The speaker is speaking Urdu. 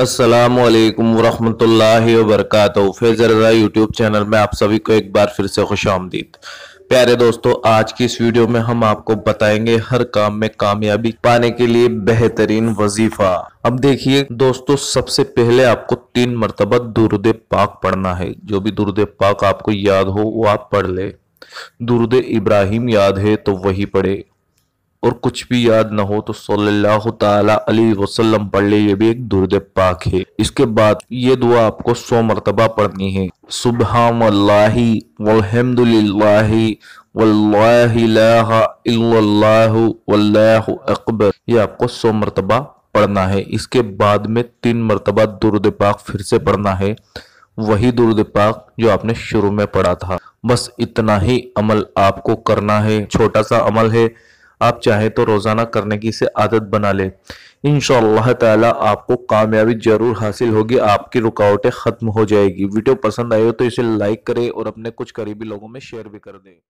السلام علیکم ورحمۃ اللہ وبرکاتہ فیض رضا یوٹیوب چینل میں آپ سبھی کو ایک بار پھر سے خوش آمدید پیارے دوستو آج کی اس ویڈیو میں ہم آپ کو بتائیں گے ہر کام میں کامیابی پانے کے لیے بہترین وظیفہ اب دیکھیے دوستو سب سے پہلے آپ کو تین مرتبہ درود پاک پڑھنا ہے جو بھی درود پاک آپ کو یاد ہو وہ آپ پڑھ لے درود ابراہیم یاد ہے تو وہی پڑھے اور کچھ بھی یاد نہ ہو تو صلی اللہ تعالی علیہ وسلم پڑھ لے یہ بھی ایک درد پاک ہے اس کے بعد یہ دعا آپ کو سو مرتبہ پڑھنی ہے سبحان اللہ والحمد للہ واللہ الہ الا اللہ واللہ اکبر یہ آپ کو سو مرتبہ پڑھنا ہے اس کے بعد میں تین مرتبہ درد پاک پھر سے پڑھنا ہے وہی درد پاک جو آپ نے شروع میں پڑھا تھا بس اتنا ہی عمل آپ کو کرنا ہے چھوٹا سا عمل ہے آپ چاہیں تو روزانہ کرنے کی اسے عادت بنا لیں انشاءاللہ تعالی تعالیٰ آپ کو کامیابی ضرور حاصل ہوگی آپ کی رکاوٹیں ختم ہو جائے گی ویڈیو پسند آئے ہو تو اسے لائک کریں اور اپنے کچھ قریبی لوگوں میں شیئر بھی کر دیں